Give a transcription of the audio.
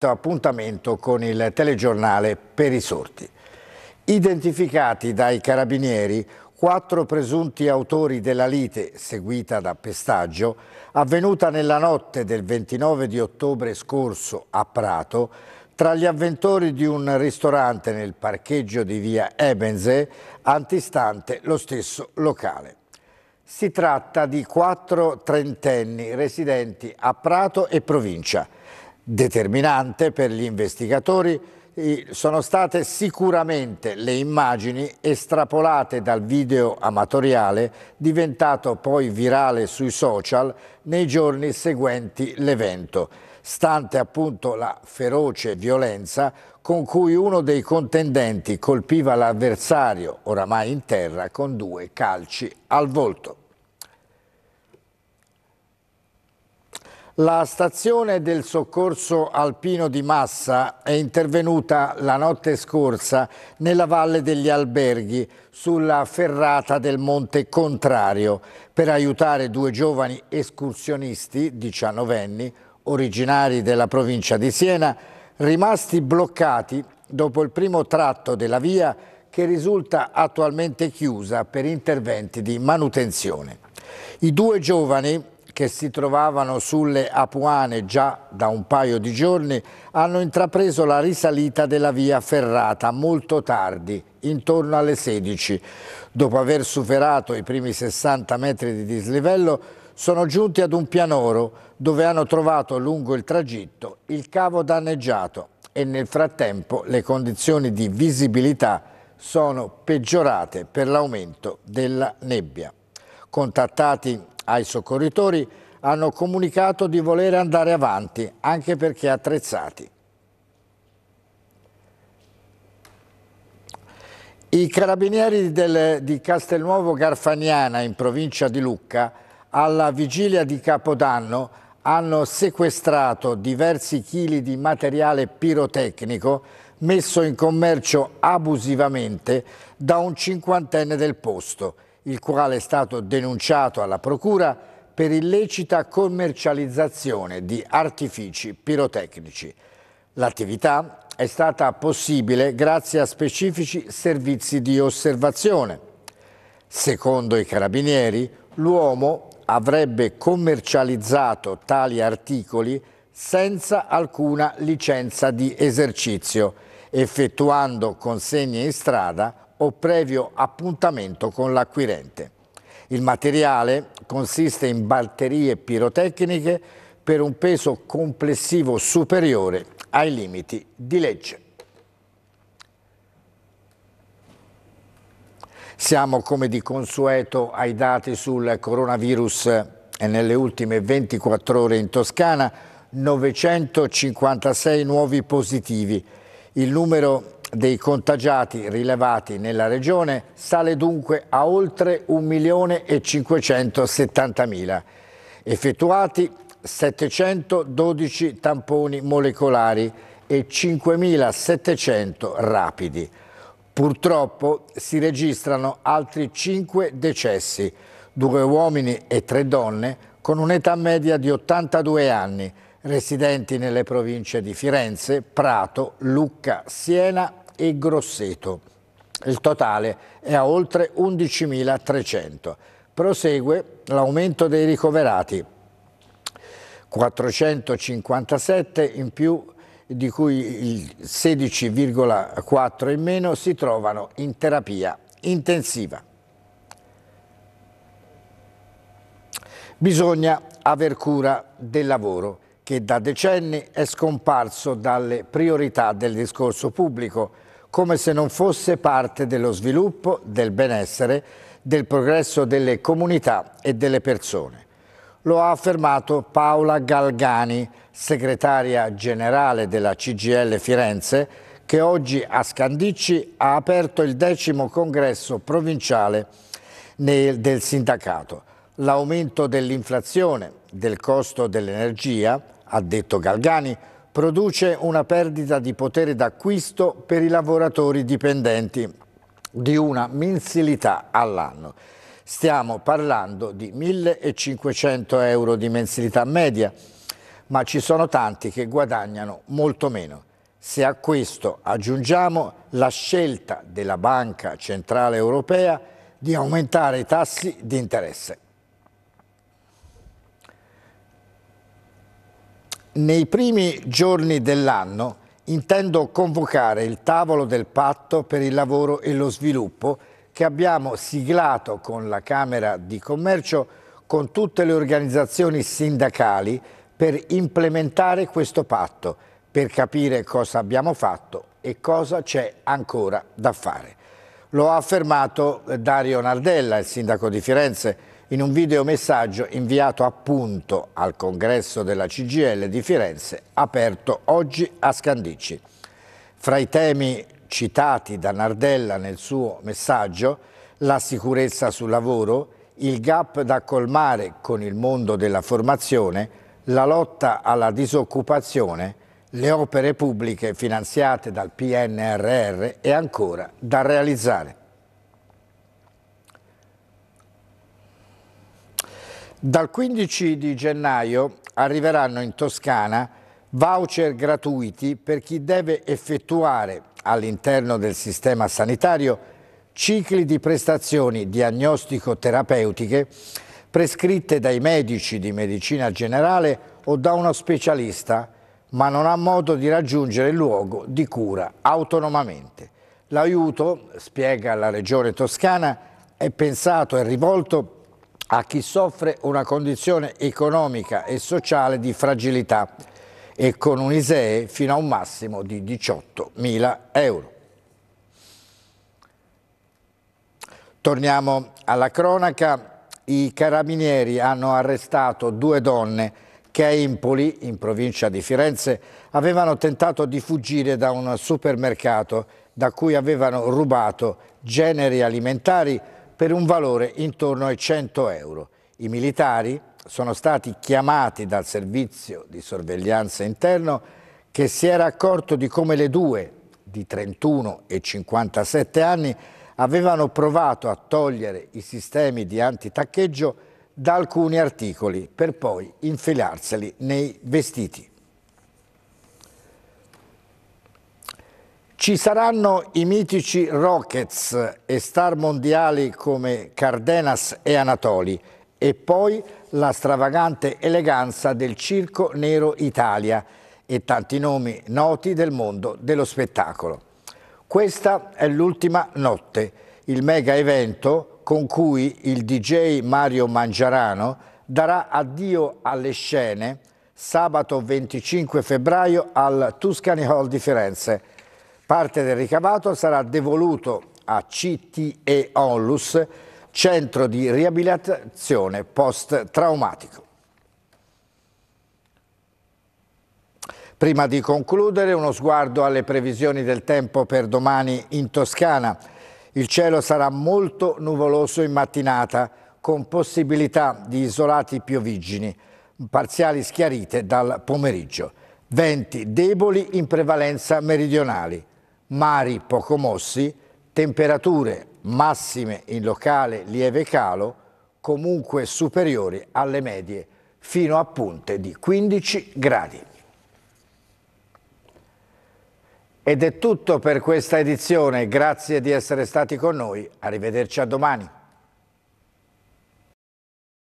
Appuntamento con il telegiornale per i sorti. Identificati dai carabinieri quattro presunti autori della lite, seguita da pestaggio, avvenuta nella notte del 29 di ottobre scorso a Prato, tra gli avventori di un ristorante nel parcheggio di via Ebenze, antistante lo stesso locale. Si tratta di quattro trentenni residenti a Prato e provincia, Determinante per gli investigatori sono state sicuramente le immagini estrapolate dal video amatoriale diventato poi virale sui social nei giorni seguenti l'evento, stante appunto la feroce violenza con cui uno dei contendenti colpiva l'avversario oramai in terra con due calci al volto. La stazione del soccorso alpino di Massa è intervenuta la notte scorsa nella Valle degli Alberghi, sulla ferrata del Monte Contrario, per aiutare due giovani escursionisti, diciannovenni, originari della provincia di Siena, rimasti bloccati dopo il primo tratto della via che risulta attualmente chiusa per interventi di manutenzione. I due giovani, che si trovavano sulle Apuane già da un paio di giorni hanno intrapreso la risalita della via Ferrata molto tardi, intorno alle 16. Dopo aver superato i primi 60 metri di dislivello sono giunti ad un pianoro dove hanno trovato lungo il tragitto il cavo danneggiato e nel frattempo le condizioni di visibilità sono peggiorate per l'aumento della nebbia. Contattati ai soccorritori hanno comunicato di voler andare avanti, anche perché attrezzati. I carabinieri del, di Castelnuovo Garfagnana, in provincia di Lucca, alla vigilia di Capodanno hanno sequestrato diversi chili di materiale pirotecnico messo in commercio abusivamente da un cinquantenne del posto il quale è stato denunciato alla Procura per illecita commercializzazione di artifici pirotecnici. L'attività è stata possibile grazie a specifici servizi di osservazione. Secondo i carabinieri, l'uomo avrebbe commercializzato tali articoli senza alcuna licenza di esercizio, effettuando consegne in strada o previo appuntamento con l'acquirente. Il materiale consiste in batterie pirotecniche per un peso complessivo superiore ai limiti di legge. Siamo come di consueto ai dati sul coronavirus e nelle ultime 24 ore in Toscana 956 nuovi positivi. Il numero dei contagiati rilevati nella regione sale dunque a oltre 1.570.000, effettuati 712 tamponi molecolari e 5.700 rapidi. Purtroppo si registrano altri 5 decessi, due uomini e tre donne, con un'età media di 82 anni, residenti nelle province di Firenze, Prato, Lucca, Siena e Grosseto. Il totale è a oltre 11.300. Prosegue l'aumento dei ricoverati, 457 in più di cui il 16,4 in meno si trovano in terapia intensiva. Bisogna aver cura del lavoro che da decenni è scomparso dalle priorità del discorso pubblico, come se non fosse parte dello sviluppo, del benessere, del progresso delle comunità e delle persone. Lo ha affermato Paola Galgani, segretaria generale della CGL Firenze, che oggi a Scandicci ha aperto il decimo congresso provinciale del sindacato. L'aumento dell'inflazione, del costo dell'energia, ha detto Galgani, produce una perdita di potere d'acquisto per i lavoratori dipendenti di una mensilità all'anno. Stiamo parlando di 1.500 euro di mensilità media, ma ci sono tanti che guadagnano molto meno. Se a questo aggiungiamo la scelta della Banca Centrale Europea di aumentare i tassi di interesse. Nei primi giorni dell'anno intendo convocare il tavolo del patto per il lavoro e lo sviluppo che abbiamo siglato con la Camera di Commercio con tutte le organizzazioni sindacali per implementare questo patto, per capire cosa abbiamo fatto e cosa c'è ancora da fare. Lo ha affermato Dario Nardella, il sindaco di Firenze, in un videomessaggio inviato appunto al congresso della CGL di Firenze, aperto oggi a Scandicci. Fra i temi citati da Nardella nel suo messaggio, la sicurezza sul lavoro, il gap da colmare con il mondo della formazione, la lotta alla disoccupazione, le opere pubbliche finanziate dal PNRR e ancora da realizzare. Dal 15 di gennaio arriveranno in Toscana voucher gratuiti per chi deve effettuare all'interno del sistema sanitario cicli di prestazioni diagnostico-terapeutiche prescritte dai medici di medicina generale o da uno specialista, ma non ha modo di raggiungere il luogo di cura autonomamente. L'aiuto, spiega la Regione Toscana, è pensato e rivolto a chi soffre una condizione economica e sociale di fragilità e con un ISEE fino a un massimo di 18.000 euro. Torniamo alla cronaca. I carabinieri hanno arrestato due donne che a Impoli, in provincia di Firenze, avevano tentato di fuggire da un supermercato da cui avevano rubato generi alimentari per un valore intorno ai 100 euro. I militari sono stati chiamati dal servizio di sorveglianza interno che si era accorto di come le due, di 31 e 57 anni, avevano provato a togliere i sistemi di antitaccheggio da alcuni articoli per poi infilarseli nei vestiti. Ci saranno i mitici Rockets e star mondiali come Cardenas e Anatoli e poi la stravagante eleganza del circo nero Italia e tanti nomi noti del mondo dello spettacolo. Questa è l'ultima notte, il mega evento con cui il DJ Mario Mangiarano darà addio alle scene sabato 25 febbraio al Tuscany Hall di Firenze Parte del ricavato sarà devoluto a CTE Onlus, Centro di Riabilitazione Post-Traumatico. Prima di concludere, uno sguardo alle previsioni del tempo per domani in Toscana. Il cielo sarà molto nuvoloso in mattinata, con possibilità di isolati piovigini, parziali schiarite dal pomeriggio. Venti deboli in prevalenza meridionali mari poco mossi, temperature massime in locale lieve calo, comunque superiori alle medie, fino a punte di 15 gradi. Ed è tutto per questa edizione, grazie di essere stati con noi, arrivederci a domani.